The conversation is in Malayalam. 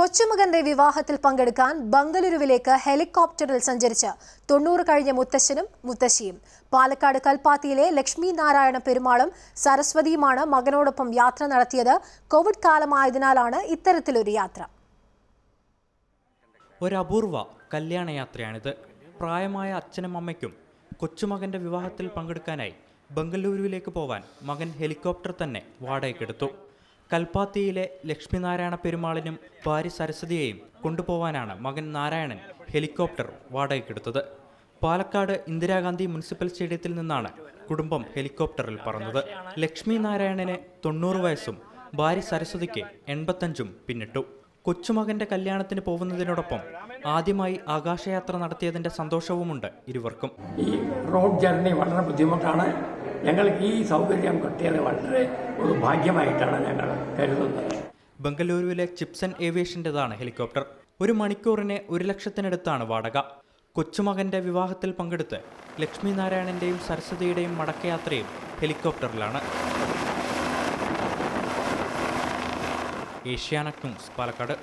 കൊച്ചുമകന്റെ വിവാഹത്തിൽ പങ്കെടുക്കാൻ ബംഗളൂരുവിലേക്ക് ഹെലികോപ്റ്ററിൽ സഞ്ചരിച്ച് തൊണ്ണൂറ് കഴിഞ്ഞ മുത്തശ്ശനും മുത്തശ്ശിയും പാലക്കാട് കൽപ്പാത്തിയിലെ ലക്ഷ്മി നാരായണ പെരുമാളും സരസ്വതിയുമാണ് മകനോടൊപ്പം യാത്ര നടത്തിയത് കോവിഡ് കാലമായതിനാലാണ് ഇത്തരത്തിലൊരു യാത്ര ഒരപൂർവ കല്യാണയാത്രയാണിത് പ്രായമായ അച്ഛനും അമ്മയ്ക്കും കൊച്ചുമകന്റെ വിവാഹത്തിൽ പങ്കെടുക്കാനായി ബംഗളൂരുവിലേക്ക് പോവാൻ മകൻ ഹെലികോപ്റ്റർ തന്നെ വാടകയ്ക്കെടുത്തു കൽപ്പാത്തിയിലെ ലക്ഷ്മിനാരായണ പെരുമാളിനും ഭാര്യ സരസ്വതിയെയും കൊണ്ടുപോവാനാണ് മകൻ നാരായണൻ ഹെലികോപ്റ്റർ വാടകയ്ക്കെടുത്തത് പാലക്കാട് ഇന്ദിരാഗാന്ധി മുനിസിപ്പൽ സ്റ്റേഡിയത്തിൽ നിന്നാണ് കുടുംബം ഹെലികോപ്റ്ററിൽ പറന്നത് ലക്ഷ്മി നാരായണന് തൊണ്ണൂറ് വയസ്സും ഭാര്യ സരസ്വതിക്ക് എൺപത്തഞ്ചും പിന്നിട്ടു കൊച്ചുമകന്റെ കല്യാണത്തിന് പോകുന്നതിനോടൊപ്പം ആദ്യമായി ആകാശയാത്ര നടത്തിയതിന്റെ സന്തോഷവുമുണ്ട് ഇരുവർക്കും ഈ റോഡ് ജേർണി വളരെ ബുദ്ധിമുട്ടാണ് ഞങ്ങൾക്ക് ഈ സൗകര്യം കിട്ടിയത് വളരെ ഒരു ഭാഗ്യമായിട്ടാണ് ഞങ്ങൾ കരുതുന്നത് ബംഗളൂരുവിലെ ചിപ്സൺ ഏവിയേഷൻ്റെതാണ് ഹെലികോപ്റ്റർ ഒരു മണിക്കൂറിന് ഒരു ലക്ഷത്തിനടുത്താണ് വാടക കൊച്ചുമകന്റെ വിവാഹത്തിൽ പങ്കെടുത്ത് ലക്ഷ്മി നാരായണന്റെയും സരസ്വതിയുടെയും മടക്കയാത്രയും ഹെലികോപ്റ്ററിലാണ് ഏഷ്യാനെറ്റ് ന്യൂസ് പാലക്കാട്